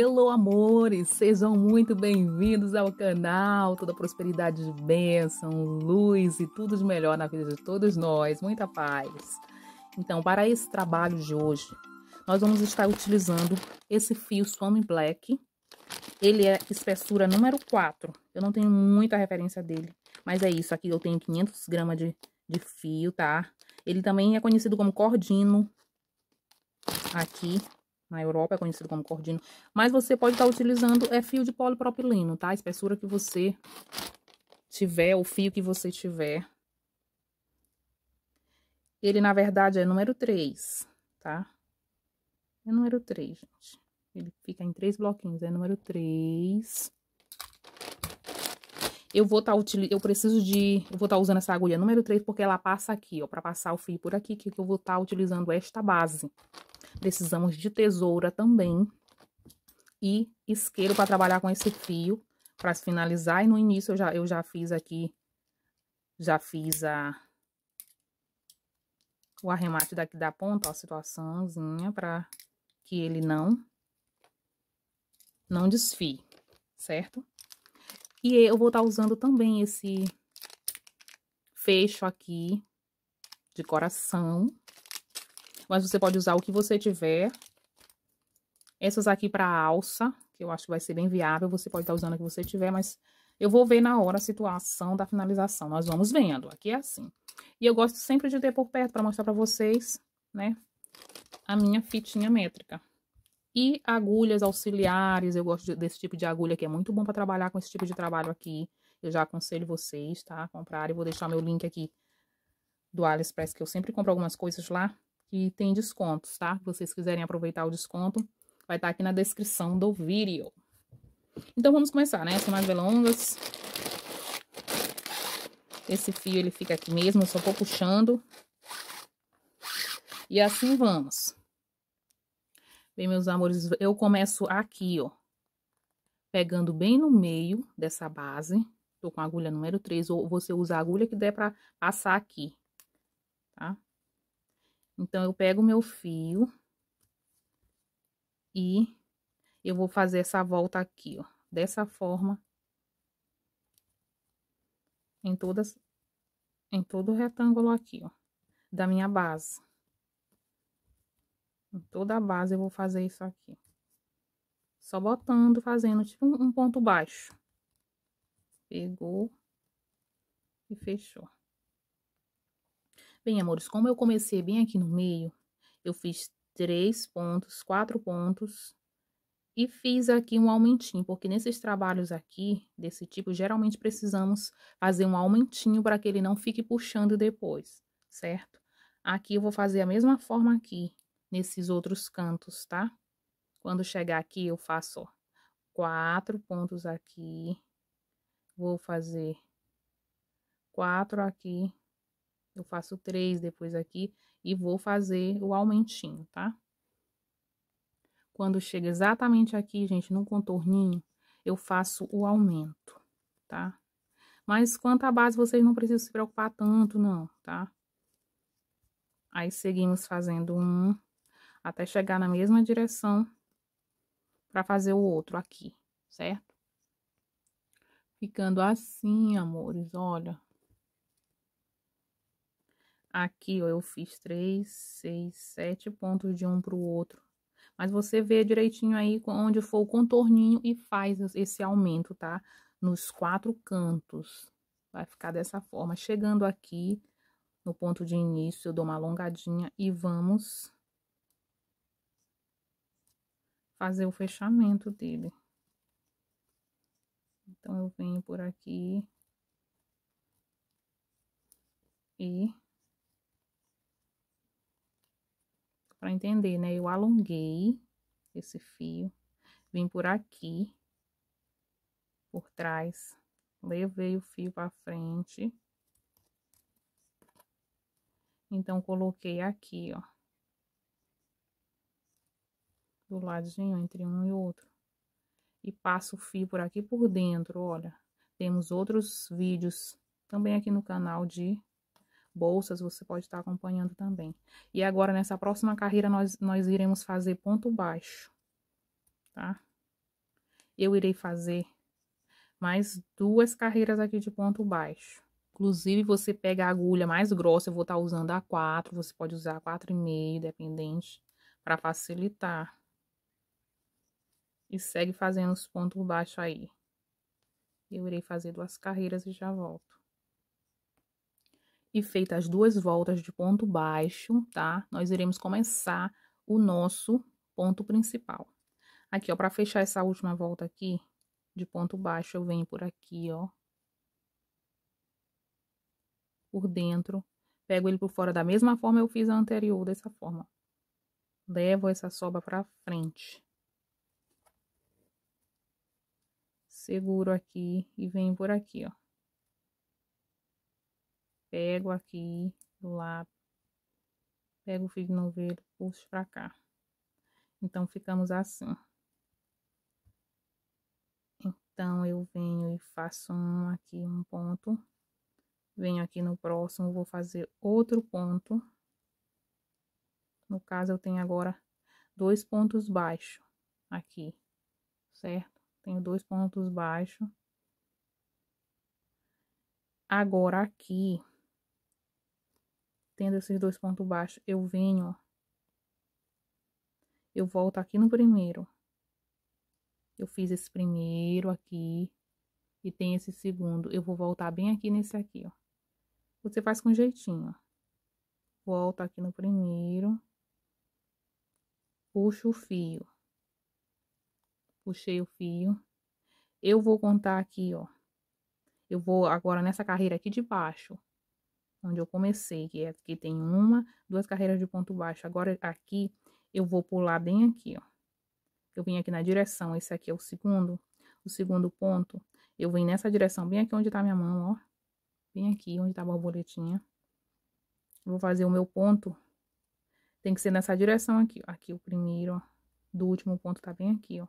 Hello, amores! Sejam muito bem-vindos ao canal. Toda prosperidade de bênção, luz e tudo de melhor na vida de todos nós. Muita paz. Então, para esse trabalho de hoje, nós vamos estar utilizando esse fio Swami Black. Ele é espessura número 4. Eu não tenho muita referência dele, mas é isso. Aqui eu tenho 500 gramas de, de fio, tá? Ele também é conhecido como cordino. Aqui, na Europa é conhecido como cordino, mas você pode estar tá utilizando é fio de polipropileno, tá? A espessura que você tiver, o fio que você tiver. Ele, na verdade, é número 3, tá? É número 3, gente. Ele fica em três bloquinhos, é número 3. Eu vou estar tá utilizando, eu preciso de, eu vou estar tá usando essa agulha número 3 porque ela passa aqui, ó, para passar o fio por aqui, que eu vou estar tá utilizando esta base. Precisamos de tesoura também. E isqueiro para trabalhar com esse fio. Para finalizar. E no início eu já, eu já fiz aqui. Já fiz a... O arremate daqui da ponta, ó, a situaçãozinha, para que ele não não desfie, certo? E eu vou estar tá usando também esse fecho aqui de coração, mas você pode usar o que você tiver. Essas aqui para alça, que eu acho que vai ser bem viável. Você pode estar tá usando o que você tiver, mas eu vou ver na hora a situação da finalização. Nós vamos vendo. Aqui é assim. E eu gosto sempre de ter por perto para mostrar para vocês, né? A minha fitinha métrica. E agulhas auxiliares, eu gosto desse tipo de agulha que é muito bom para trabalhar com esse tipo de trabalho aqui. Eu já aconselho vocês, tá? A comprar. e vou deixar meu link aqui do AliExpress, que eu sempre compro algumas coisas lá que tem descontos, tá? Se vocês quiserem aproveitar o desconto, vai estar tá aqui na descrição do vídeo. Então vamos começar, né? Sem mais delongas. Esse fio ele fica aqui mesmo, eu só vou puxando. E assim vamos. Bem, meus amores, eu começo aqui, ó. Pegando bem no meio dessa base. Tô com a agulha número 3, ou você usa a agulha que der pra passar aqui, tá? Então, eu pego o meu fio e eu vou fazer essa volta aqui, ó. Dessa forma. Em todas... Em todo o retângulo aqui, ó. Da minha base. Em toda a base eu vou fazer isso aqui. Só botando, fazendo tipo um ponto baixo. Pegou e fechou. Bem, amores, como eu comecei bem aqui no meio, eu fiz três pontos, quatro pontos e fiz aqui um aumentinho, porque nesses trabalhos aqui, desse tipo, geralmente precisamos fazer um aumentinho para que ele não fique puxando depois, certo? Aqui eu vou fazer a mesma forma aqui, nesses outros cantos, tá? Quando chegar aqui, eu faço, ó, quatro pontos aqui, vou fazer quatro aqui, eu faço três depois aqui e vou fazer o aumentinho, tá? Quando chega exatamente aqui, gente, no contorninho, eu faço o aumento, tá? Mas quanto à base, vocês não precisam se preocupar tanto, não, tá? Aí, seguimos fazendo um até chegar na mesma direção para fazer o outro aqui, certo? Ficando assim, amores, olha, Aqui, ó, eu fiz três, seis, sete pontos de um para o outro. Mas você vê direitinho aí onde for o contorninho e faz esse aumento, tá? Nos quatro cantos. Vai ficar dessa forma. Chegando aqui no ponto de início, eu dou uma alongadinha e vamos fazer o fechamento dele. Então, eu venho por aqui e para entender, né? Eu alonguei esse fio, vim por aqui, por trás, levei o fio para frente. Então, coloquei aqui, ó. Do ladinho, entre um e outro. E passo o fio por aqui por dentro, olha. Temos outros vídeos também aqui no canal de bolsas, você pode estar acompanhando também. E agora, nessa próxima carreira, nós, nós iremos fazer ponto baixo, tá? Eu irei fazer mais duas carreiras aqui de ponto baixo. Inclusive, você pega a agulha mais grossa, eu vou estar usando a 4, você pode usar a 4,5, dependente, para facilitar. E segue fazendo os pontos baixos aí. Eu irei fazer duas carreiras e já volto e feita as duas voltas de ponto baixo, tá? Nós iremos começar o nosso ponto principal. Aqui, ó, para fechar essa última volta aqui de ponto baixo, eu venho por aqui, ó. Por dentro, pego ele por fora da mesma forma eu fiz a anterior, dessa forma. Levo essa sobra para frente. Seguro aqui e venho por aqui, ó pego aqui do lado, pego o fio de novelo, puxo pra cá. Então, ficamos assim. Então, eu venho e faço um aqui, um ponto. Venho aqui no próximo, vou fazer outro ponto. No caso, eu tenho agora dois pontos baixos aqui, certo? Tenho dois pontos baixos. Agora, aqui, tendo esses dois pontos baixos, eu venho, ó. Eu volto aqui no primeiro. Eu fiz esse primeiro aqui. E tem esse segundo. Eu vou voltar bem aqui nesse aqui, ó. Você faz com jeitinho, ó. Volto aqui no primeiro. Puxo o fio. Puxei o fio. Eu vou contar aqui, ó. Eu vou agora nessa carreira aqui de baixo onde eu comecei, que é que tem uma, duas carreiras de ponto baixo. Agora aqui eu vou pular bem aqui, ó. Eu vim aqui na direção, esse aqui é o segundo, o segundo ponto. Eu vim nessa direção, bem aqui onde tá minha mão, ó. Bem aqui onde tá a borboletinha. vou fazer o meu ponto. Tem que ser nessa direção aqui, ó. Aqui o primeiro, ó. Do último ponto tá bem aqui, ó.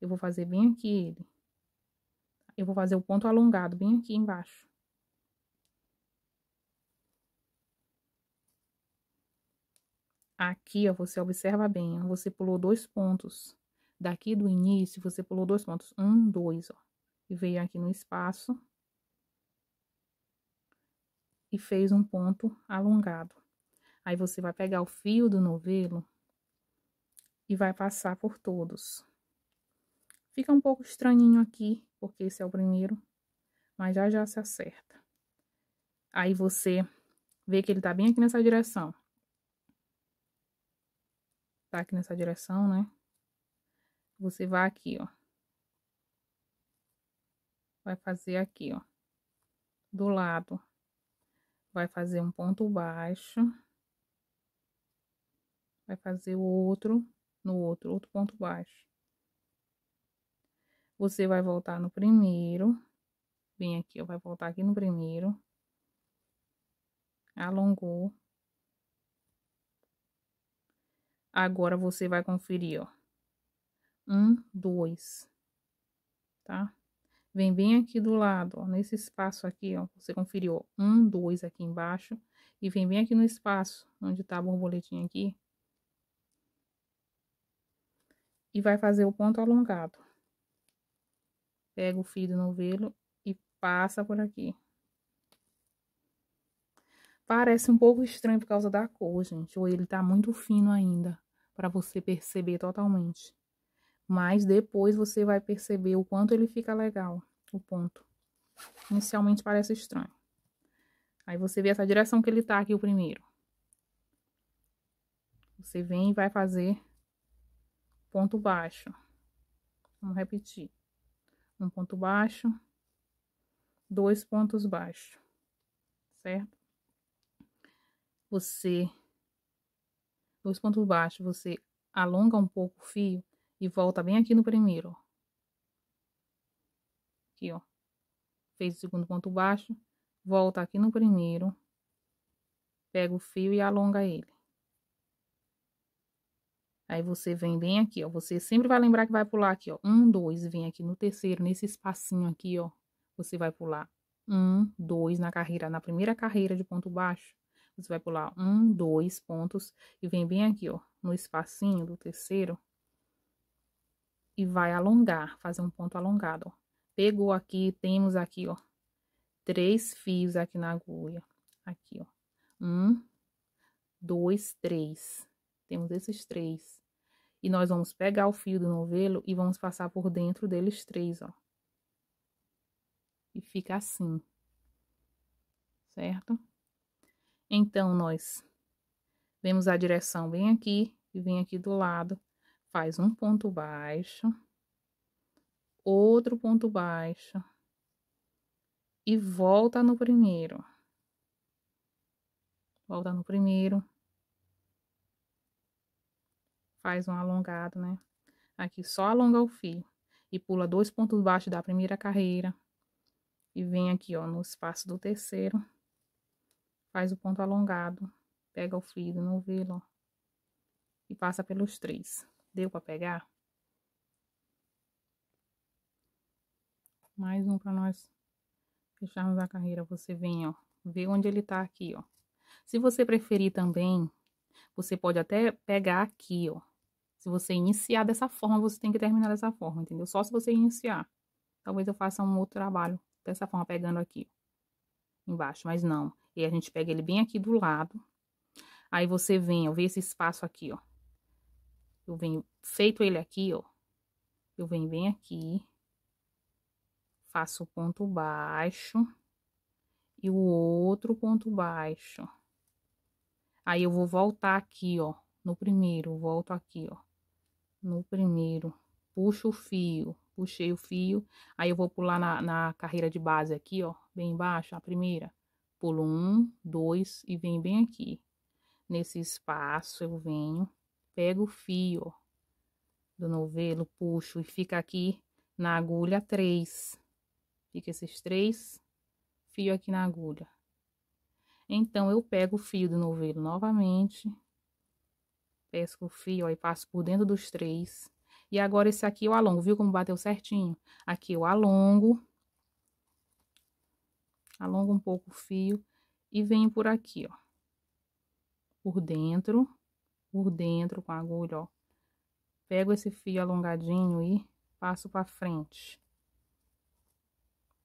Eu vou fazer bem aqui ele. Eu vou fazer o ponto alongado bem aqui embaixo. Aqui, ó, você observa bem, você pulou dois pontos. Daqui do início, você pulou dois pontos. Um, dois, ó. E veio aqui no espaço. E fez um ponto alongado. Aí, você vai pegar o fio do novelo e vai passar por todos. Fica um pouco estranhinho aqui, porque esse é o primeiro, mas já já se acerta. Aí, você vê que ele tá bem aqui nessa direção tá aqui nessa direção, né? Você vai aqui, ó. Vai fazer aqui, ó. Do lado. Vai fazer um ponto baixo. Vai fazer o outro no outro, outro ponto baixo. Você vai voltar no primeiro. Vem aqui, ó. Vai voltar aqui no primeiro. Alongou Agora você vai conferir, ó. Um, dois, tá? Vem bem aqui do lado, ó, nesse espaço aqui, ó, você conferiu, ó, um, dois aqui embaixo. E vem bem aqui no espaço, onde tá a borboletinha aqui. E vai fazer o ponto alongado. Pega o fio do novelo e passa por aqui. Parece um pouco estranho por causa da cor, gente. Ou ele tá muito fino ainda para você perceber totalmente. Mas depois você vai perceber o quanto ele fica legal, o ponto. Inicialmente parece estranho. Aí você vê essa direção que ele tá aqui o primeiro. Você vem e vai fazer ponto baixo. Vamos repetir. Um ponto baixo, dois pontos baixos, certo? Você dois pontos baixos, você alonga um pouco o fio e volta bem aqui no primeiro, ó. Aqui, ó. Fez o segundo ponto baixo, volta aqui no primeiro, pega o fio e alonga ele. Aí você vem bem aqui, ó. Você sempre vai lembrar que vai pular aqui, ó. Um, dois, vem aqui no terceiro, nesse espacinho aqui, ó. Você vai pular um, dois na carreira, na primeira carreira de ponto baixo. Você vai pular um, dois pontos e vem bem aqui, ó, no espacinho do terceiro. E vai alongar, fazer um ponto alongado, ó. Pegou aqui, temos aqui, ó, três fios aqui na agulha. Aqui, ó. Um, dois, três. Temos esses três. E nós vamos pegar o fio do novelo e vamos passar por dentro deles três, ó. E fica assim. Certo? Então, nós vemos a direção bem aqui e vem aqui do lado, faz um ponto baixo, outro ponto baixo e volta no primeiro. Volta no primeiro. Faz um alongado, né? Aqui só alonga o fio e pula dois pontos baixos da primeira carreira. E vem aqui, ó, no espaço do terceiro faz o ponto alongado, pega o fio do novelo e passa pelos três. Deu para pegar? Mais um para nós fecharmos a carreira. Você vem, ó, vê onde ele tá aqui, ó. Se você preferir também, você pode até pegar aqui, ó. Se você iniciar dessa forma, você tem que terminar dessa forma, entendeu? Só se você iniciar. Talvez eu faça um outro trabalho dessa forma, pegando aqui embaixo, mas não. E a gente pega ele bem aqui do lado. Aí você vem, eu vejo esse espaço aqui, ó. Eu venho, feito ele aqui, ó. Eu venho bem aqui. Faço o ponto baixo. E o outro ponto baixo. Aí eu vou voltar aqui, ó. No primeiro, volto aqui, ó. No primeiro, puxo o fio puxei o fio, aí eu vou pular na, na carreira de base aqui, ó, bem embaixo, a primeira. Pulo um, dois e vem bem aqui. Nesse espaço eu venho, pego o fio, ó, do novelo, puxo e fica aqui na agulha três. Fica esses três fios aqui na agulha. Então, eu pego o fio do novelo novamente, pesco o fio, ó, e passo por dentro dos três e agora esse aqui eu alongo, viu como bateu certinho? Aqui eu alongo. Alongo um pouco o fio e venho por aqui, ó. Por dentro, por dentro com a agulha, ó. Pego esse fio alongadinho e passo para frente.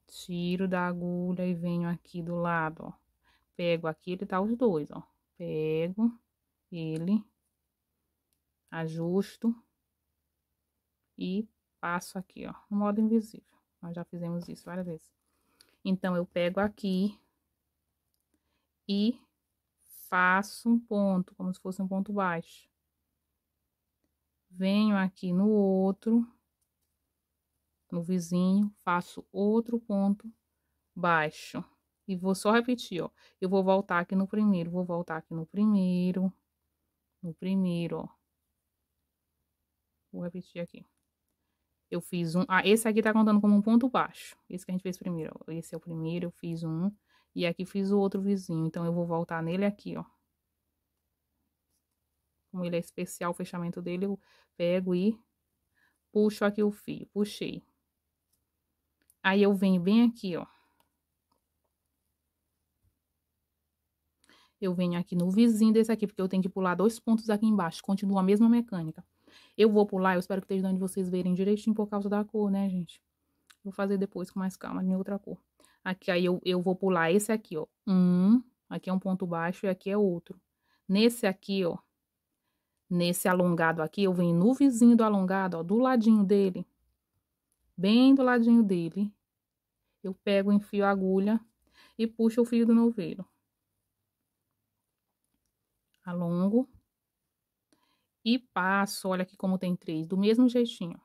Tiro da agulha e venho aqui do lado, ó. Pego aqui, ele tá os dois, ó. Pego ele, ajusto e passo aqui, ó, no modo invisível. Nós já fizemos isso várias vezes. Então, eu pego aqui e faço um ponto, como se fosse um ponto baixo. Venho aqui no outro, no vizinho, faço outro ponto baixo. E vou só repetir, ó. Eu vou voltar aqui no primeiro, vou voltar aqui no primeiro, no primeiro, ó. Vou repetir aqui eu fiz um. Ah, esse aqui tá contando como um ponto baixo. Esse que a gente fez primeiro, ó. Esse é o primeiro, eu fiz um. E aqui fiz o outro vizinho. Então, eu vou voltar nele aqui, ó. Como ele é especial, o fechamento dele, eu pego e puxo aqui o fio. Puxei. Aí, eu venho bem aqui, ó. Eu venho aqui no vizinho desse aqui, porque eu tenho que pular dois pontos aqui embaixo. Continua a mesma mecânica. Eu vou pular, eu espero que esteja onde vocês verem direitinho por causa da cor, né, gente? Vou fazer depois com mais calma, em outra cor. Aqui, aí eu, eu vou pular esse aqui, ó. Um, aqui é um ponto baixo e aqui é outro. Nesse aqui, ó, nesse alongado aqui, eu venho no vizinho do alongado, ó, do ladinho dele, bem do ladinho dele, eu pego, enfio a agulha e puxo o fio do novelo. Alongo. E passo, olha aqui como tem três, do mesmo jeitinho.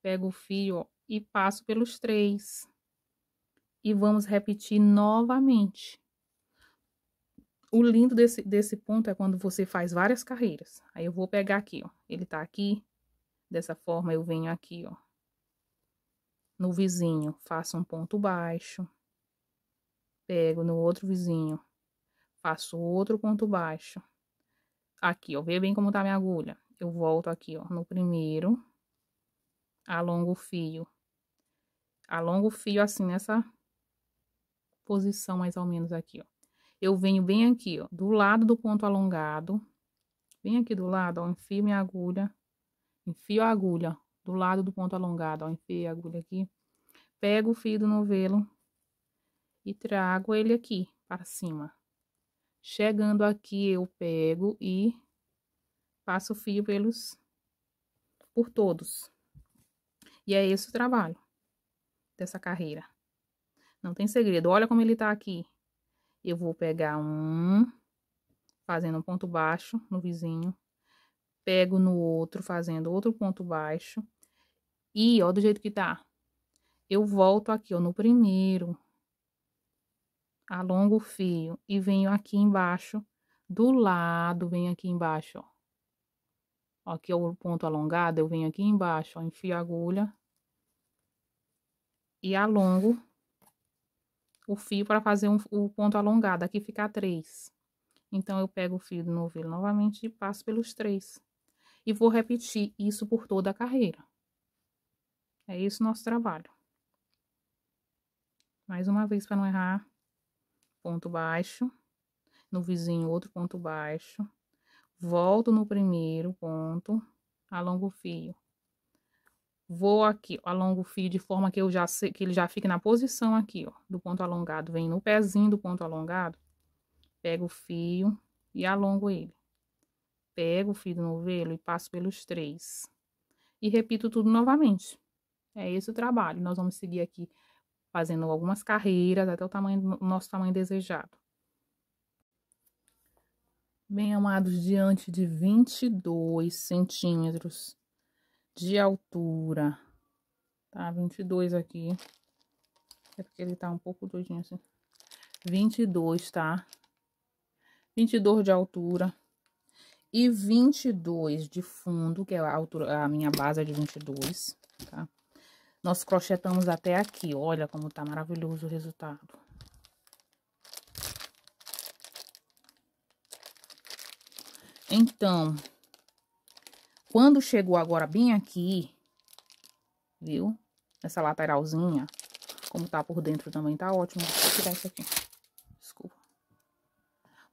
Pego o fio ó, e passo pelos três. E vamos repetir novamente. O lindo desse, desse ponto é quando você faz várias carreiras. Aí eu vou pegar aqui, ó. Ele tá aqui. Dessa forma, eu venho aqui, ó. No vizinho, faço um ponto baixo. Pego no outro vizinho, faço outro ponto baixo. Aqui, ó, vê bem como tá minha agulha. Eu volto aqui, ó, no primeiro, alongo o fio. Alongo o fio assim, nessa posição mais ou menos aqui, ó. Eu venho bem aqui, ó, do lado do ponto alongado. Bem aqui do lado, ó, enfio minha agulha. Enfio a agulha do lado do ponto alongado, ó, enfio a agulha aqui. Pego o fio do novelo e trago ele aqui para cima. Chegando aqui, eu pego e passo o fio pelos, por todos. E é esse o trabalho dessa carreira. Não tem segredo. Olha como ele tá aqui. Eu vou pegar um, fazendo um ponto baixo no vizinho. Pego no outro, fazendo outro ponto baixo. E, ó, do jeito que tá. Eu volto aqui, ó, no primeiro alongo o fio e venho aqui embaixo do lado, venho aqui embaixo, ó. Aqui é o ponto alongado, eu venho aqui embaixo, ó, enfio a agulha e alongo o fio para fazer um, o ponto alongado. Aqui fica três. Então, eu pego o fio do novelo novamente e passo pelos três. E vou repetir isso por toda a carreira. É isso nosso trabalho. Mais uma vez, para não errar ponto baixo, no vizinho outro ponto baixo, volto no primeiro ponto, alongo o fio. Vou aqui, alongo o fio de forma que eu já sei, que ele já fique na posição aqui, ó, do ponto alongado, vem no pezinho do ponto alongado, pego o fio e alongo ele. Pego o fio do novelo e passo pelos três. E repito tudo novamente. É esse o trabalho. Nós vamos seguir aqui fazendo algumas carreiras até o tamanho, o nosso tamanho desejado. Bem amados, diante de 22 centímetros de altura, tá? 22 aqui, é porque ele tá um pouco doidinho assim. 22, tá? 22 de altura e 22 de fundo, que é a altura, a minha base é de 22, tá? Nós crochetamos até aqui, olha como tá maravilhoso o resultado. Então, quando chegou agora bem aqui, viu? Essa lateralzinha, como tá por dentro também tá ótimo. Vou tirar isso aqui. Desculpa.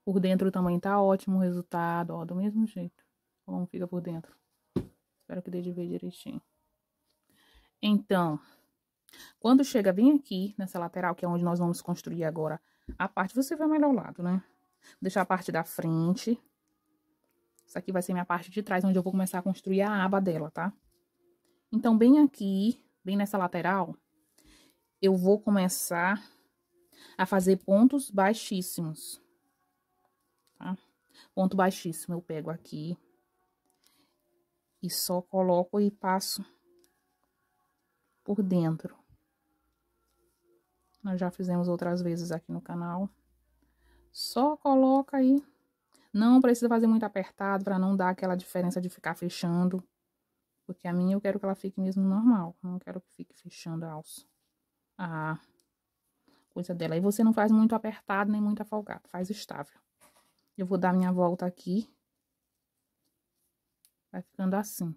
Por dentro também tá ótimo o resultado, ó, do mesmo jeito. Como fica por dentro. Espero que dê de ver direitinho. Então, quando chega bem aqui, nessa lateral, que é onde nós vamos construir agora a parte, você vai melhor ao lado, né? Vou deixar a parte da frente. Isso aqui vai ser minha parte de trás, onde eu vou começar a construir a aba dela, tá? Então, bem aqui, bem nessa lateral, eu vou começar a fazer pontos baixíssimos, tá? Ponto baixíssimo, eu pego aqui e só coloco e passo por dentro. Nós já fizemos outras vezes aqui no canal. Só coloca aí. Não precisa fazer muito apertado para não dar aquela diferença de ficar fechando. Porque a minha eu quero que ela fique mesmo normal. Não quero que fique fechando a alça. A ah, coisa dela. E você não faz muito apertado nem muito afogado. Faz estável. Eu vou dar minha volta aqui. Vai ficando assim.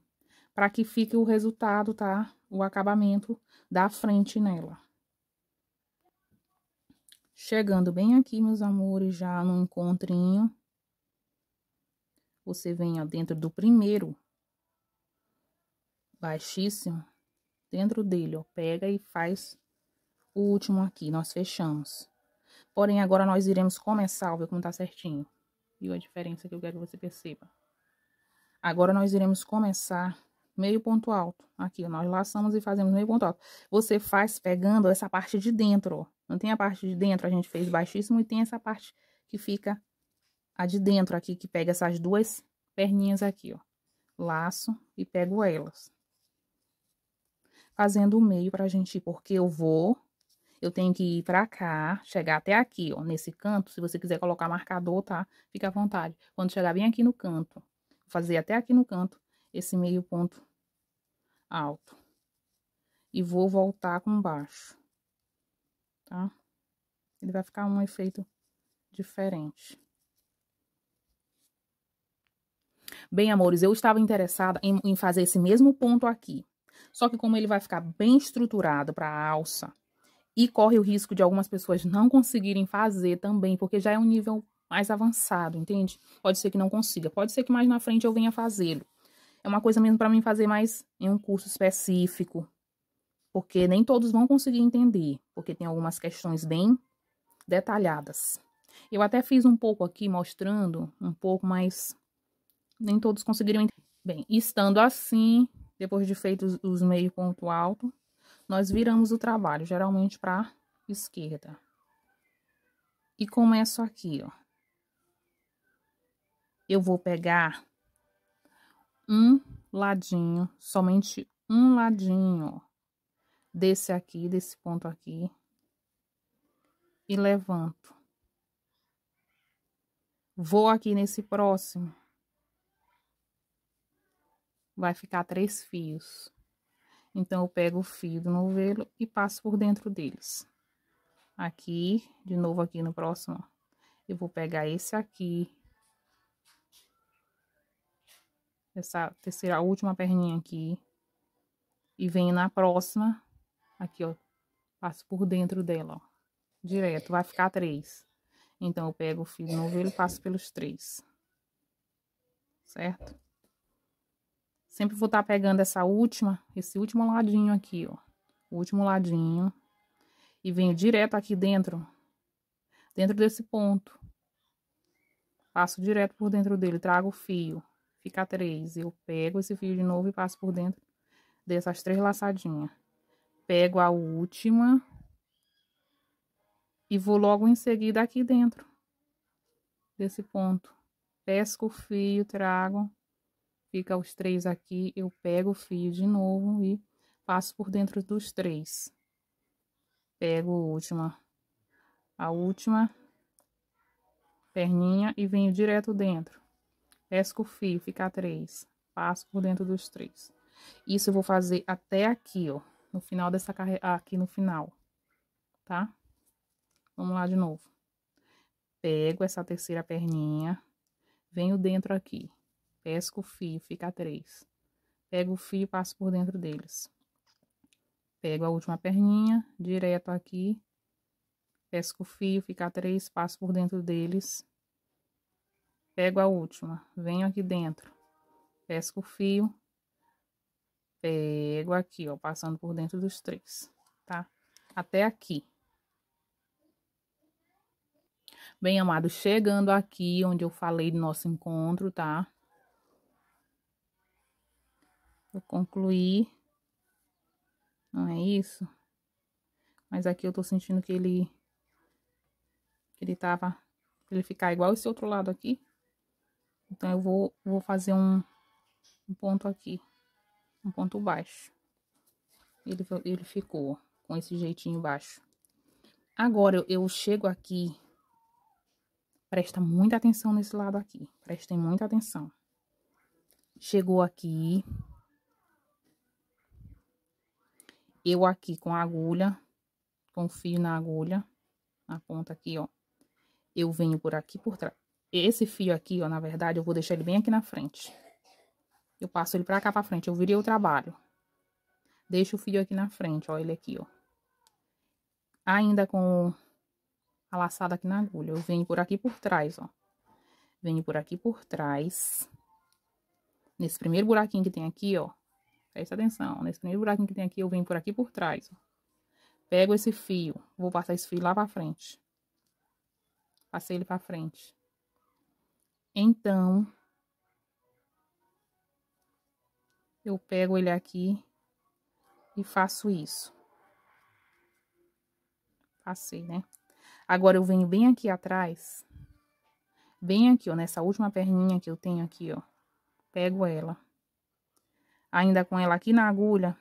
Para que fique o resultado, tá? o acabamento da frente nela. Chegando bem aqui, meus amores, já no encontrinho, você venha dentro do primeiro, baixíssimo, dentro dele, ó, pega e faz o último aqui, nós fechamos. Porém, agora nós iremos começar, ver como tá certinho. Viu a diferença que eu quero que você perceba. Agora nós iremos começar meio ponto alto. Aqui, nós laçamos e fazemos meio ponto alto. Você faz pegando essa parte de dentro, ó. Não tem a parte de dentro, a gente fez baixíssimo, e tem essa parte que fica a de dentro aqui, que pega essas duas perninhas aqui, ó. Laço e pego elas. Fazendo o meio pra gente ir, porque eu vou... Eu tenho que ir pra cá, chegar até aqui, ó, nesse canto. Se você quiser colocar marcador, tá? Fica à vontade. Quando chegar bem aqui no canto, fazer até aqui no canto, esse meio ponto alto. E vou voltar com baixo, tá? Ele vai ficar um efeito diferente. Bem, amores, eu estava interessada em, em fazer esse mesmo ponto aqui. Só que como ele vai ficar bem estruturado para a alça, e corre o risco de algumas pessoas não conseguirem fazer também, porque já é um nível mais avançado, entende? Pode ser que não consiga, pode ser que mais na frente eu venha fazê-lo é uma coisa mesmo para mim fazer mais em um curso específico, porque nem todos vão conseguir entender, porque tem algumas questões bem detalhadas. Eu até fiz um pouco aqui mostrando um pouco, mas nem todos conseguiram entender. Bem, estando assim, depois de feitos os meio ponto alto, nós viramos o trabalho, geralmente para esquerda. E começo aqui, ó. Eu vou pegar um ladinho, somente um ladinho, ó. Desse aqui, desse ponto aqui. E levanto. Vou aqui nesse próximo. Vai ficar três fios. Então, eu pego o fio do novelo e passo por dentro deles. Aqui, de novo aqui no próximo, ó. Eu vou pegar esse aqui, essa terceira, última perninha aqui. E venho na próxima, aqui, ó, passo por dentro dela, ó, direto, vai ficar três. Então, eu pego o fio do novelo e passo pelos três, certo? Sempre vou estar tá pegando essa última, esse último ladinho aqui, ó, o último ladinho, e venho direto aqui dentro, dentro desse ponto. Passo direto por dentro dele, trago o fio fica três. Eu pego esse fio de novo e passo por dentro dessas três laçadinhas. Pego a última e vou logo em seguida aqui dentro desse ponto. Pesco o fio, trago, fica os três aqui, eu pego o fio de novo e passo por dentro dos três. Pego a última, a última perninha e venho direto dentro o fio, fica três. Passo por dentro dos três. Isso eu vou fazer até aqui, ó. No final dessa carreira, aqui no final, tá? Vamos lá de novo. Pego essa terceira perninha, venho dentro aqui. Pesco o fio, fica três. Pego o fio e passo por dentro deles. Pego a última perninha, direto aqui. Pesco o fio, fica três, passo por dentro deles Pego a última, venho aqui dentro, pesco o fio, pego aqui, ó, passando por dentro dos três, tá? Até aqui. Bem, amado, chegando aqui onde eu falei do nosso encontro, tá? Vou concluir. Não é isso? Mas aqui eu tô sentindo que ele... Que ele tava... Ele ficar igual esse outro lado aqui. Então, eu vou, vou fazer um, um ponto aqui, um ponto baixo. Ele, ele ficou com esse jeitinho baixo. Agora, eu, eu chego aqui, presta muita atenção nesse lado aqui, prestem muita atenção. Chegou aqui, eu aqui com a agulha, com o fio na agulha, na ponta aqui, ó, eu venho por aqui por trás. Esse fio aqui, ó, na verdade, eu vou deixar ele bem aqui na frente. Eu passo ele pra cá pra frente, eu virei o trabalho. Deixo o fio aqui na frente, ó, ele aqui, ó. Ainda com a laçada aqui na agulha, eu venho por aqui por trás, ó. Venho por aqui por trás. Nesse primeiro buraquinho que tem aqui, ó. Presta atenção, nesse primeiro buraquinho que tem aqui, eu venho por aqui por trás, ó. Pego esse fio, vou passar esse fio lá pra frente. Passei ele pra frente. Então, eu pego ele aqui e faço isso. Passei, né? Agora, eu venho bem aqui atrás, bem aqui, ó, nessa última perninha que eu tenho aqui, ó. Pego ela. Ainda com ela aqui na agulha,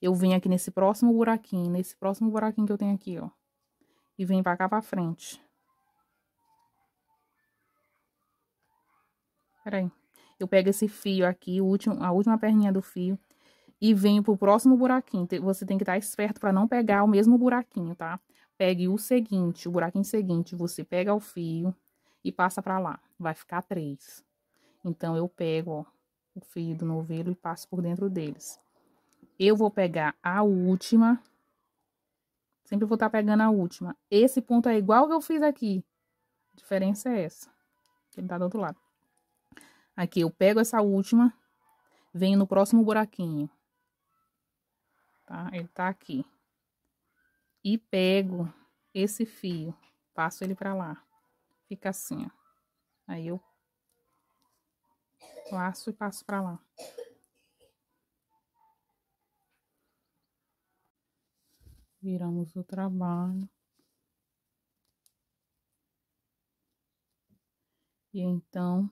eu venho aqui nesse próximo buraquinho, nesse próximo buraquinho que eu tenho aqui, ó. E venho pra cá pra frente. Peraí. Eu pego esse fio aqui, último, a última perninha do fio, e venho pro próximo buraquinho. Você tem que estar tá esperto para não pegar o mesmo buraquinho, tá? Pegue o seguinte, o buraquinho seguinte, você pega o fio e passa para lá. Vai ficar três. Então, eu pego, ó, o fio do novelo e passo por dentro deles. Eu vou pegar a última. Sempre vou estar tá pegando a última. Esse ponto é igual que eu fiz aqui. A diferença é essa. Ele tá do outro lado. Aqui eu pego essa última, venho no próximo buraquinho. Tá? Ele tá aqui. E pego esse fio, passo ele pra lá. Fica assim, ó. Aí eu laço e passo pra lá. Viramos o trabalho. E então,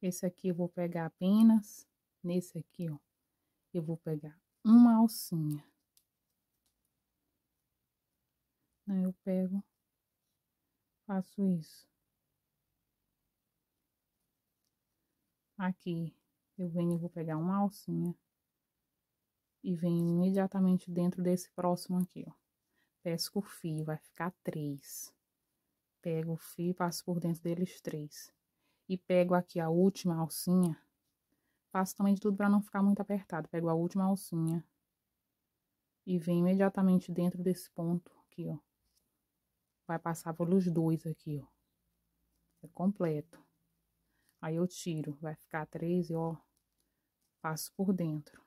Esse aqui eu vou pegar apenas, nesse aqui, ó, eu vou pegar uma alcinha. Aí eu pego, faço isso. Aqui, eu venho, e vou pegar uma alcinha e venho imediatamente dentro desse próximo aqui, ó. Pesco o fio, vai ficar três. Pego o fio e passo por dentro deles três e pego aqui a última alcinha. Faço também de tudo para não ficar muito apertado. Pego a última alcinha e venho imediatamente dentro desse ponto aqui, ó. Vai passar pelos dois aqui, ó. É completo. Aí eu tiro, vai ficar e ó. Passo por dentro.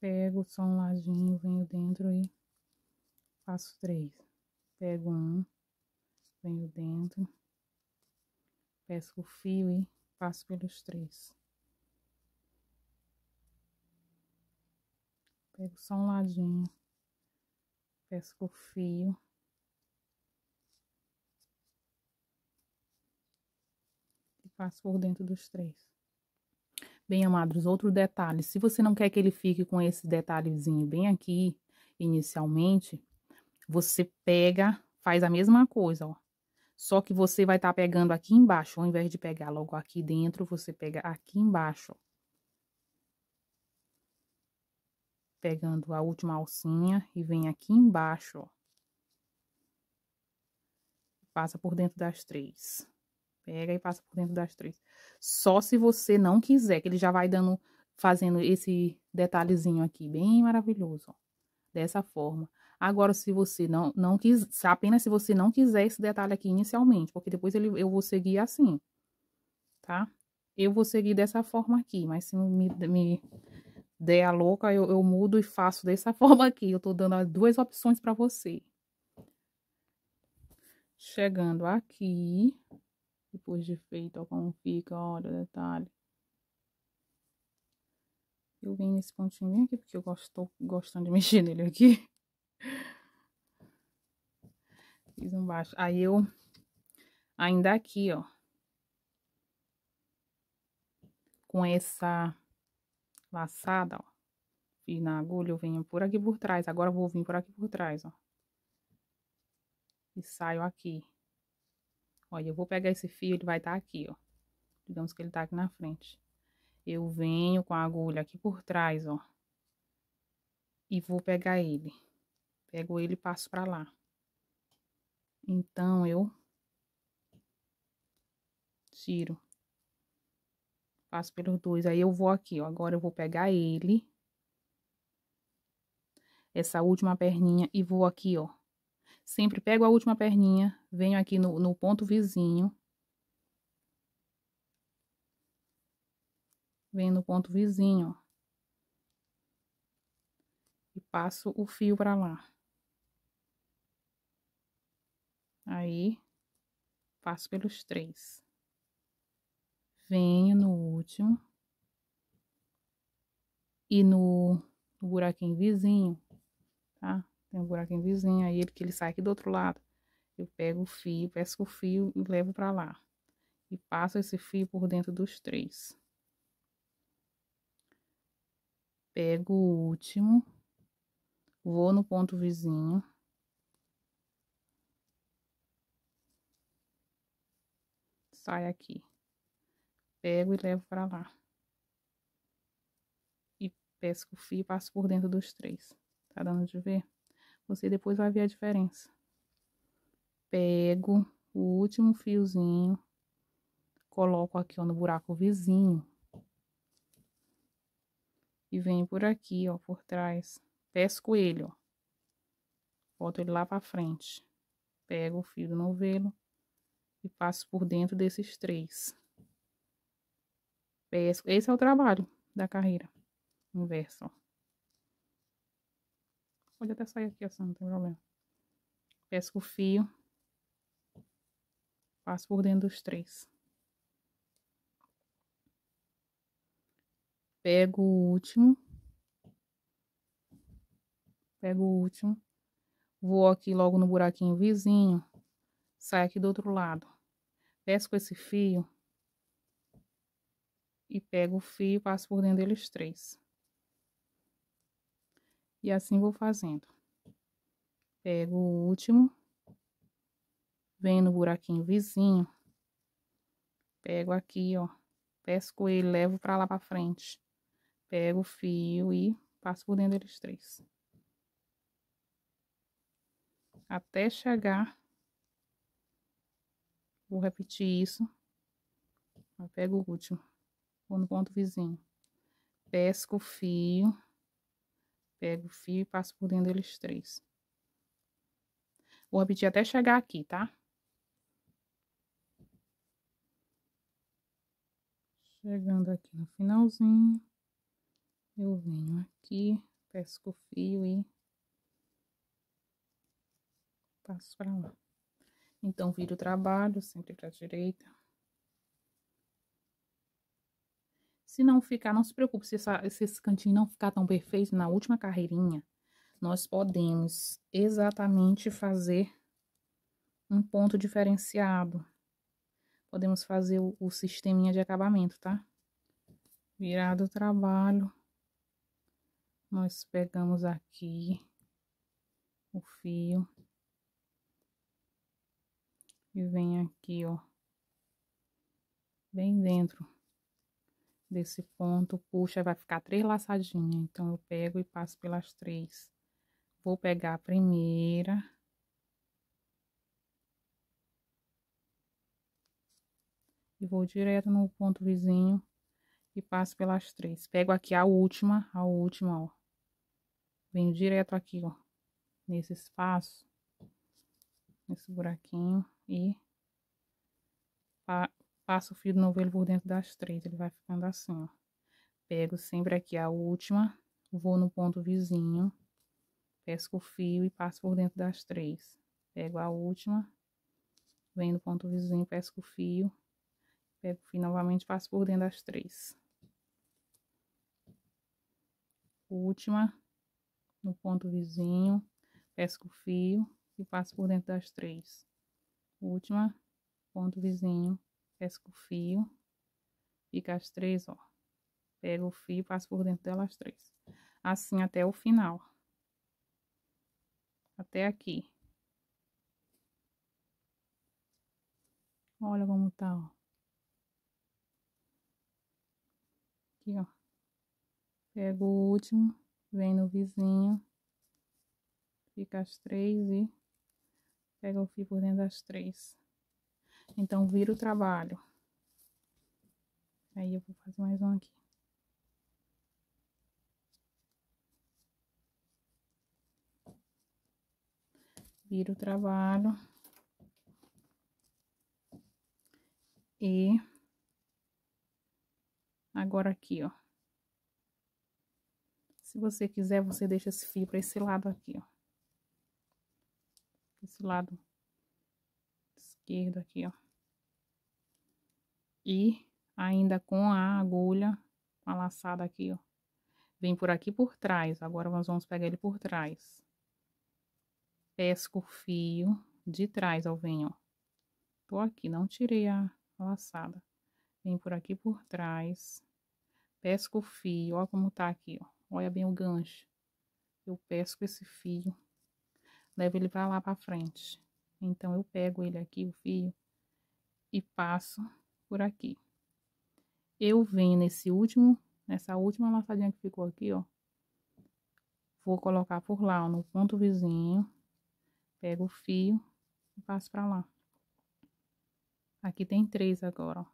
Pego só um ladinho, venho dentro e faço três. Pego um, venho dentro, pesco o fio e passo pelos três. Pego só um ladinho, pesco o fio. E passo por dentro dos três. Bem, amados, outro detalhe: se você não quer que ele fique com esse detalhezinho bem aqui, inicialmente, você pega, faz a mesma coisa, ó. Só que você vai estar tá pegando aqui embaixo, ao invés de pegar logo aqui dentro, você pega aqui embaixo, ó. Pegando a última alcinha e vem aqui embaixo, ó. Passa por dentro das três. Pega e passa por dentro das três. Só se você não quiser, que ele já vai dando, fazendo esse detalhezinho aqui, bem maravilhoso, ó. Dessa forma. Agora, se você não, não quiser apenas se você não quiser esse detalhe aqui inicialmente, porque depois ele, eu vou seguir assim, tá? Eu vou seguir dessa forma aqui, mas se me, me der a louca, eu, eu mudo e faço dessa forma aqui. Eu tô dando as duas opções para você. Chegando aqui, depois de feito, ó, como fica, olha o detalhe. Eu vim nesse pontinho bem aqui, porque eu gosto, tô gostando de mexer nele aqui. Fiz um baixo. Aí eu, ainda aqui, ó. Com essa laçada, ó. Fiz na agulha, eu venho por aqui por trás. Agora eu vou vir por aqui por trás, ó. E saio aqui. Olha, eu vou pegar esse fio, ele vai estar tá aqui, ó. Digamos que ele tá aqui na frente. Eu venho com a agulha aqui por trás, ó. E vou pegar ele. Pego ele e passo pra lá. Então, eu tiro. Passo pelos dois. Aí, eu vou aqui, ó. Agora, eu vou pegar ele. Essa última perninha e vou aqui, ó Sempre pego a última perninha, venho aqui no, no ponto vizinho. Venho no ponto vizinho, ó. E passo o fio pra lá. Aí, passo pelos três. Venho no último. E no, no buraquinho vizinho, tá? Tem um buraquinho vizinho, aí ele, que ele sai aqui do outro lado. Eu pego o fio, pesco o fio e levo para lá. E passo esse fio por dentro dos três. Pego o último. Vou no ponto vizinho. Sai aqui. Pego e levo para lá. E pesco o fio e passo por dentro dos três. Tá dando de ver? Você depois vai ver a diferença. Pego o último fiozinho, coloco aqui ó, no buraco vizinho. E venho por aqui, ó, por trás. Pesco ele, ó. Boto ele lá pra frente. Pego o fio do novelo e passo por dentro desses três. Pesco. Esse é o trabalho da carreira Inverso, ó. Pode até sair aqui assim, não tem problema. Pesco o fio. Passo por dentro dos três. Pego o último. Pego o último. Vou aqui logo no buraquinho vizinho. Saio aqui do outro lado. Pesco esse fio. E pego o fio e passo por dentro deles três. E assim vou fazendo. Pego o último, vem no buraquinho vizinho, pego aqui, ó, pesco ele, levo pra lá pra frente. Pego o fio e passo por dentro deles três. Até chegar, vou repetir isso. Eu pego o último, vou no ponto vizinho. Pesco o fio. Pego o fio e passo por dentro deles três. Vou repetir até chegar aqui, tá? Chegando aqui no finalzinho, eu venho aqui, pesco o fio e passo para lá. Então, viro o trabalho sempre para a direita. Se não ficar, não se preocupe se, essa, se esse cantinho não ficar tão perfeito na última carreirinha. Nós podemos exatamente fazer um ponto diferenciado. Podemos fazer o, o sisteminha de acabamento, tá? Virado o trabalho. Nós pegamos aqui o fio. E vem aqui, ó. Bem dentro desse ponto, puxa, vai ficar três laçadinhas. Então, eu pego e passo pelas três. Vou pegar a primeira. E vou direto no ponto vizinho e passo pelas três. Pego aqui a última, a última, ó. Venho direto aqui, ó, nesse espaço, nesse buraquinho e passo o fio do novelo por dentro das três, ele vai ficando assim, ó. Pego sempre aqui a última, vou no ponto vizinho, pesco o fio e passo por dentro das três. Pego a última, venho no ponto vizinho, pesco o fio, pego o fio novamente, passo por dentro das três. Última, no ponto vizinho, pesco o fio e passo por dentro das três. Última, ponto vizinho, pesco o fio, fica as três, ó. Pego o fio, passo por dentro delas três. Assim até o final. Até aqui. Olha como tá, ó. Aqui, ó. Pego o último, vem no vizinho. Fica as três e pega o fio por dentro das três. Então, vira o trabalho. Aí, eu vou fazer mais um aqui. Vira o trabalho. E... Agora aqui, ó. Se você quiser, você deixa esse fio para esse lado aqui, ó. Esse lado esquerdo aqui, ó. E ainda com a agulha, a laçada aqui, ó. Vem por aqui por trás, agora nós vamos pegar ele por trás. Pesco o fio de trás, ó, vem, ó. Tô aqui, não tirei a, a laçada. Vem por aqui por trás. Pesco o fio, ó como tá aqui, ó. Olha bem o gancho. Eu pesco esse fio. Levo ele pra lá pra frente. Então, eu pego ele aqui, o fio, e passo por aqui. Eu venho nesse último, nessa última laçadinha que ficou aqui, ó. Vou colocar por lá, ó, no ponto vizinho. Pego o fio e passo pra lá. Aqui tem três agora, ó.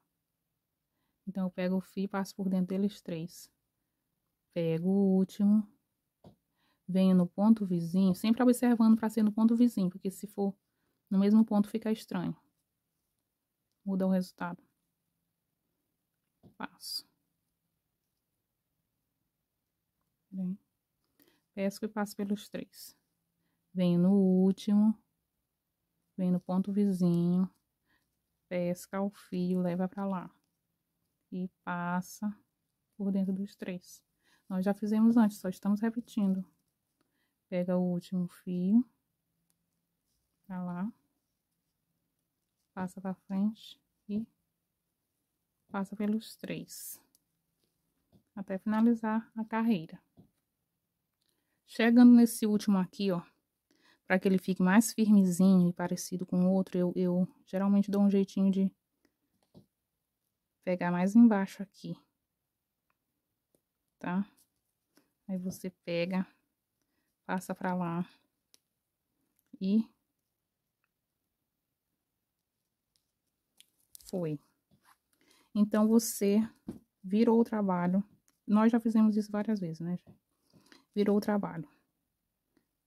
Então, eu pego o fio e passo por dentro deles três. Pego o último. Venho no ponto vizinho, sempre observando para ser no ponto vizinho, porque se for no mesmo ponto fica estranho. Muda o resultado. Passo. Bem, pesco e passo pelos três. Venho no último, venho no ponto vizinho, pesca o fio, leva para lá. E passa por dentro dos três. Nós já fizemos antes, só estamos repetindo. Pega o último fio. Pra lá. Passa pra frente e passa pelos três. Até finalizar a carreira. Chegando nesse último aqui, ó. Pra que ele fique mais firmezinho e parecido com o outro, eu, eu geralmente dou um jeitinho de pegar mais embaixo aqui, tá? Aí você pega, passa pra lá e foi. Então, você virou o trabalho. Nós já fizemos isso várias vezes, né? Virou o trabalho.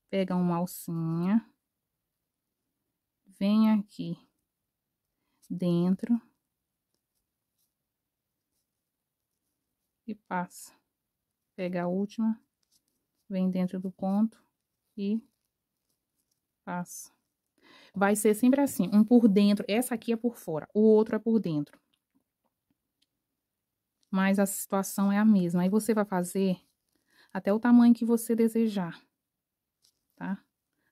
Pega uma alcinha. Vem aqui dentro. E passa. Pega a última. Vem dentro do ponto e passa vai ser sempre assim, um por dentro, essa aqui é por fora, o outro é por dentro. Mas a situação é a mesma. Aí você vai fazer até o tamanho que você desejar, tá?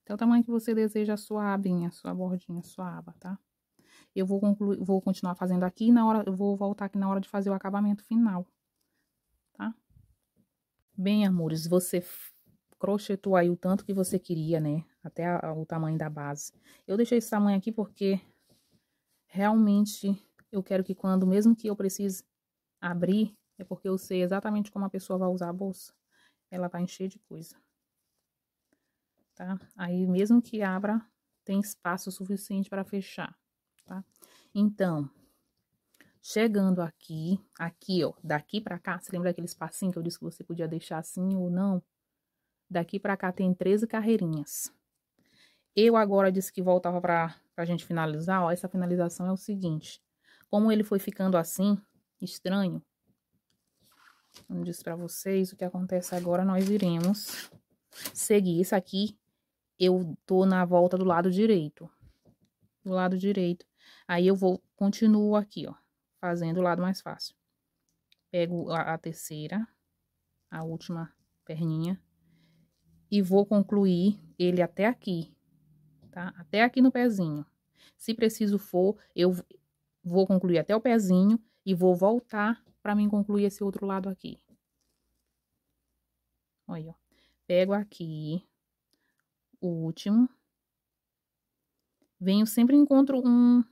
Até o tamanho que você deseja a sua abinha, sua bordinha, sua aba, tá? Eu vou, concluir, vou continuar fazendo aqui na hora, eu vou voltar aqui na hora de fazer o acabamento final, tá? Bem, amores, você crochetou aí o tanto que você queria, né? Até a, a, o tamanho da base. Eu deixei esse tamanho aqui porque realmente eu quero que quando, mesmo que eu precise abrir, é porque eu sei exatamente como a pessoa vai usar a bolsa. Ela vai encher de coisa. Tá? Aí, mesmo que abra, tem espaço suficiente para fechar, tá? Então, chegando aqui, aqui, ó, daqui para cá, você lembra aquele espacinho que eu disse que você podia deixar assim ou não? Daqui para cá tem 13 carreirinhas. Eu agora disse que voltava para a gente finalizar, ó, essa finalização é o seguinte. Como ele foi ficando assim, estranho, como disse para vocês, o que acontece agora, nós iremos seguir isso aqui. Eu tô na volta do lado direito. Do lado direito. Aí eu vou, continuo aqui, ó, fazendo o lado mais fácil. Pego a, a terceira, a última perninha, e vou concluir ele até aqui, tá? Até aqui no pezinho. Se preciso for, eu vou concluir até o pezinho e vou voltar para mim concluir esse outro lado aqui. Olha, ó. Pego aqui o último. Venho, sempre encontro um,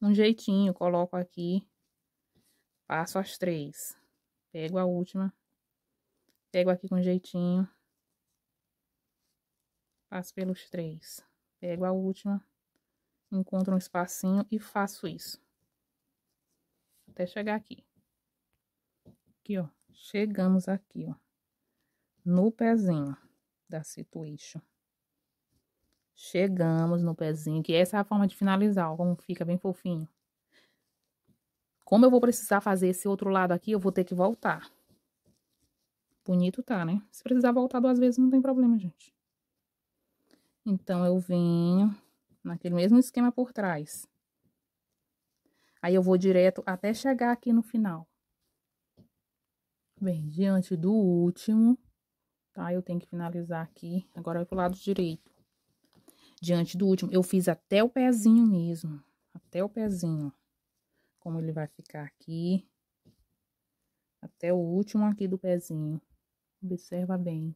um jeitinho, coloco aqui, passo as três. Pego a última, pego aqui com jeitinho. Passo pelos três. Pego a última, encontro um espacinho e faço isso. Até chegar aqui. Aqui, ó. Chegamos aqui, ó. No pezinho da situation. Chegamos no pezinho, que essa é a forma de finalizar, ó, como fica bem fofinho. Como eu vou precisar fazer esse outro lado aqui, eu vou ter que voltar. Bonito tá, né? Se precisar voltar duas vezes, não tem problema, gente. Então, eu venho naquele mesmo esquema por trás. Aí, eu vou direto até chegar aqui no final. Bem, diante do último, tá? Eu tenho que finalizar aqui. Agora, pro lado direito. Diante do último, eu fiz até o pezinho mesmo. Até o pezinho. Como ele vai ficar aqui. Até o último aqui do pezinho. Observa bem.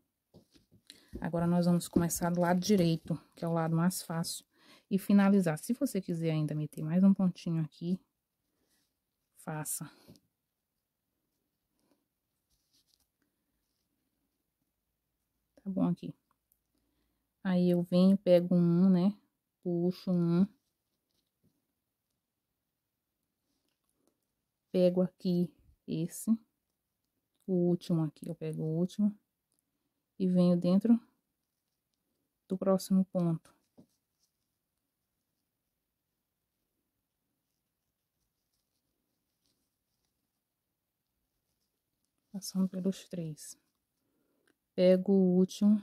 Agora, nós vamos começar do lado direito, que é o lado mais fácil, e finalizar. Se você quiser ainda meter mais um pontinho aqui, faça. Tá bom aqui. Aí, eu venho, pego um, né, puxo um. Pego aqui esse, o último aqui, eu pego o último e venho dentro do próximo ponto. Passando pelos três. Pego o último.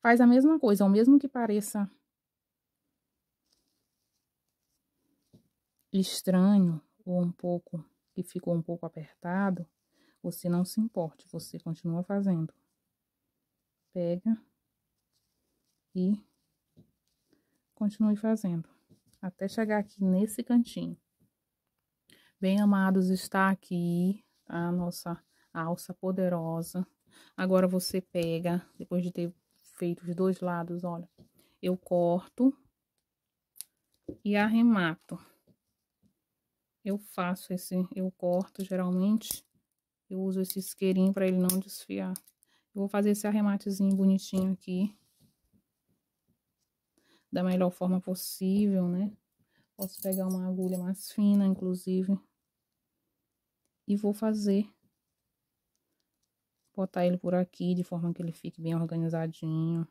Faz a mesma coisa, o mesmo que pareça estranho ou um pouco que ficou um pouco apertado, você não se importe, você continua fazendo. Pega e continue fazendo até chegar aqui nesse cantinho. Bem, amados, está aqui a nossa alça poderosa. Agora você pega, depois de ter feito os dois lados, olha, eu corto e arremato. Eu faço esse, eu corto geralmente, eu uso esse isqueirinho para ele não desfiar. Eu vou fazer esse arrematezinho bonitinho aqui da melhor forma possível, né? Posso pegar uma agulha mais fina, inclusive. E vou fazer. Botar ele por aqui, de forma que ele fique bem organizadinho.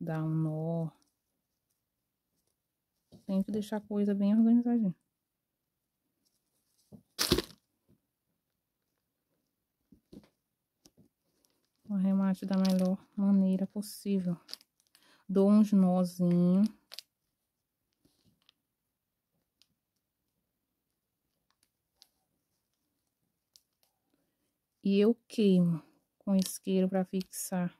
Dar um nó. Tem que deixar a coisa bem organizadinha. O arremate da melhor maneira possível dou uns nozinhos. E eu queimo com isqueiro para fixar.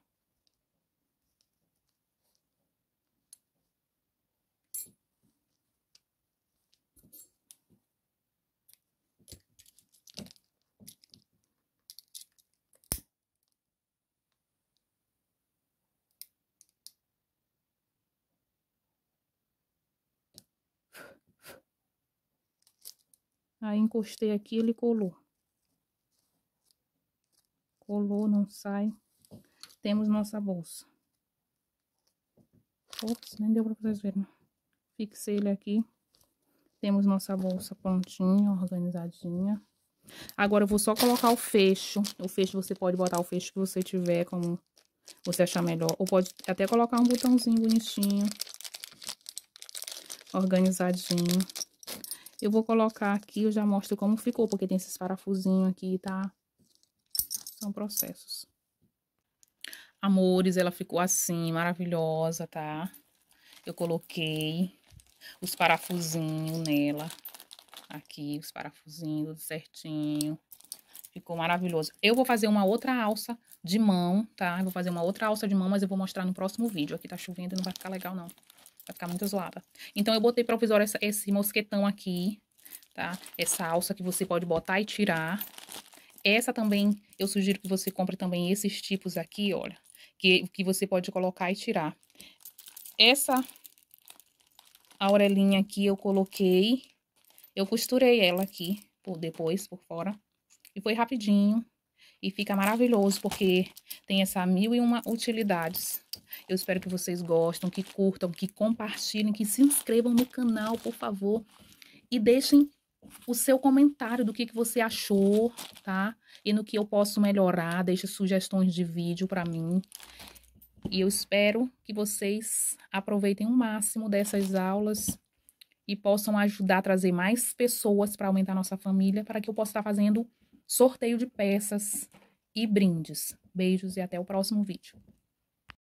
Aí encostei aqui, ele colou. Colou, não sai. Temos nossa bolsa. Ops, nem deu pra vocês verem. Fixei ele aqui. Temos nossa bolsa prontinha, organizadinha. Agora eu vou só colocar o fecho. O fecho você pode botar o fecho que você tiver, como você achar melhor. Ou pode até colocar um botãozinho bonitinho. Organizadinho. Eu vou colocar aqui, eu já mostro como ficou, porque tem esses parafusinhos aqui, tá? São processos. Amores, ela ficou assim, maravilhosa, tá? Eu coloquei os parafusinhos nela. Aqui, os parafusinhos, tudo certinho. Ficou maravilhoso. Eu vou fazer uma outra alça de mão, tá? Eu vou fazer uma outra alça de mão, mas eu vou mostrar no próximo vídeo. Aqui tá chovendo, e não vai ficar legal, não. Vai ficar muito zoada. Então, eu botei provisório essa, esse mosquetão aqui, tá? Essa alça que você pode botar e tirar. Essa também, eu sugiro que você compre também esses tipos aqui, olha. Que, que você pode colocar e tirar. Essa aurelinha aqui eu coloquei. Eu costurei ela aqui, por depois, por fora. E foi rapidinho. E fica maravilhoso, porque tem essa mil e uma utilidades. Eu espero que vocês gostem, que curtam, que compartilhem, que se inscrevam no canal, por favor. E deixem o seu comentário do que, que você achou, tá? E no que eu posso melhorar, deixe sugestões de vídeo para mim. E eu espero que vocês aproveitem o máximo dessas aulas e possam ajudar a trazer mais pessoas para aumentar nossa família, para que eu possa estar fazendo sorteio de peças e brindes. Beijos e até o próximo vídeo.